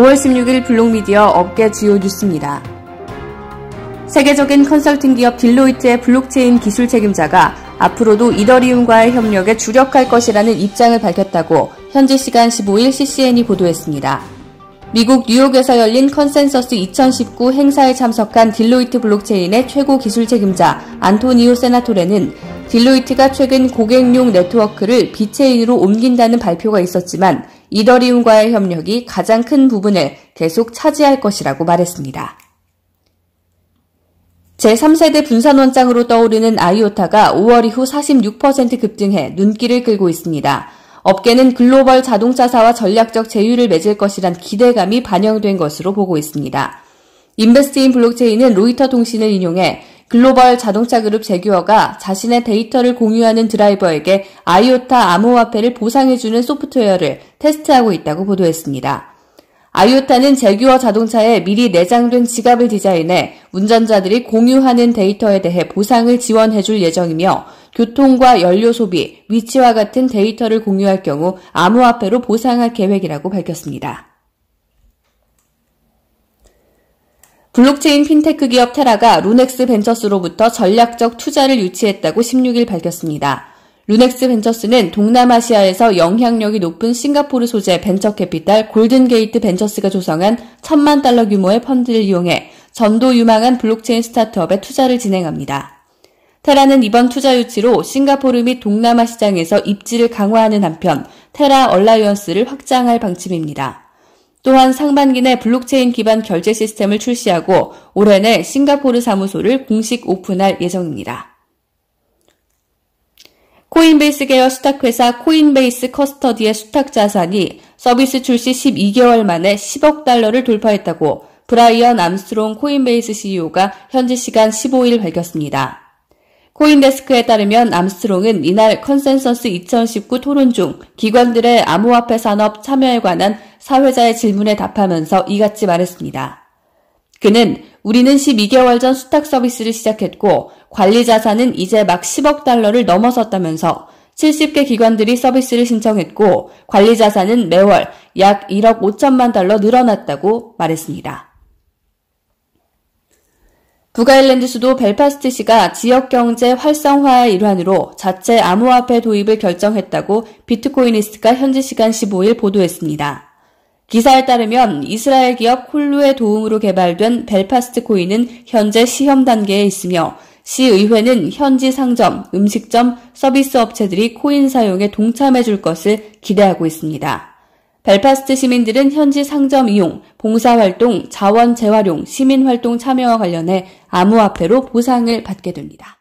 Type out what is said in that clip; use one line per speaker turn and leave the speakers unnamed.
5월 16일 블록미디어 업계 주요 뉴스입니다. 세계적인 컨설팅 기업 딜로이트의 블록체인 기술 책임자가 앞으로도 이더리움과의 협력에 주력할 것이라는 입장을 밝혔다고 현지 시간 15일 CCN이 보도했습니다. 미국 뉴욕에서 열린 컨센서스 2019 행사에 참석한 딜로이트 블록체인의 최고 기술 책임자 안토니오 세나토레는 딜로이트가 최근 고객용 네트워크를 비체인으로 옮긴다는 발표가 있었지만 이더리움과의 협력이 가장 큰 부분을 계속 차지할 것이라고 말했습니다. 제3세대 분산원장으로 떠오르는 아이오타가 5월 이후 46% 급등해 눈길을 끌고 있습니다. 업계는 글로벌 자동차사와 전략적 제휴를 맺을 것이란 기대감이 반영된 것으로 보고 있습니다. 인베스트인 블록체인은 로이터 통신을 인용해 글로벌 자동차 그룹 제규어가 자신의 데이터를 공유하는 드라이버에게 아이오타 암호화폐를 보상해주는 소프트웨어를 테스트하고 있다고 보도했습니다. 아이오타는 제규어 자동차에 미리 내장된 지갑을 디자인해 운전자들이 공유하는 데이터에 대해 보상을 지원해줄 예정이며 교통과 연료 소비, 위치와 같은 데이터를 공유할 경우 암호화폐로 보상할 계획이라고 밝혔습니다. 블록체인 핀테크 기업 테라가 루넥스 벤처스로부터 전략적 투자를 유치했다고 16일 밝혔습니다. 루넥스 벤처스는 동남아시아에서 영향력이 높은 싱가포르 소재 벤처 캐피탈 골든게이트 벤처스가 조성한 천만 달러 규모의 펀드를 이용해 전도 유망한 블록체인 스타트업에 투자를 진행합니다. 테라는 이번 투자 유치로 싱가포르 및 동남아 시장에서 입지를 강화하는 한편 테라 얼라이언스를 확장할 방침입니다. 또한 상반기 내 블록체인 기반 결제 시스템을 출시하고 올해 내 싱가포르 사무소를 공식 오픈할 예정입니다. 코인베이스 계열 수탁회사 코인베이스 커스터디의 수탁 자산이 서비스 출시 12개월 만에 10억 달러를 돌파했다고 브라이언 암스트롱 코인베이스 CEO가 현지 시간 15일 밝혔습니다. 코인데스크에 따르면 암스트롱은 이날 컨센서스 2019 토론 중 기관들의 암호화폐 산업 참여에 관한 사회자의 질문에 답하면서 이같이 말했습니다. 그는 우리는 12개월 전 수탁 서비스를 시작했고 관리 자산은 이제 막 10억 달러를 넘어섰다면서 70개 기관들이 서비스를 신청했고 관리 자산은 매월 약 1억 5천만 달러 늘어났다고 말했습니다. 북아일랜드 수도 벨파스트시가 지역 경제 활성화의 일환으로 자체 암호화폐 도입을 결정했다고 비트코이니스트가 현지 시간 15일 보도했습니다. 기사에 따르면 이스라엘 기업 콜루의 도움으로 개발된 벨파스트 코인은 현재 시험 단계에 있으며 시의회는 현지 상점, 음식점, 서비스 업체들이 코인 사용에 동참해 줄 것을 기대하고 있습니다. 벨파스트 시민들은 현지 상점 이용, 봉사활동, 자원 재활용, 시민활동 참여와 관련해 암호화폐로 보상을 받게 됩니다.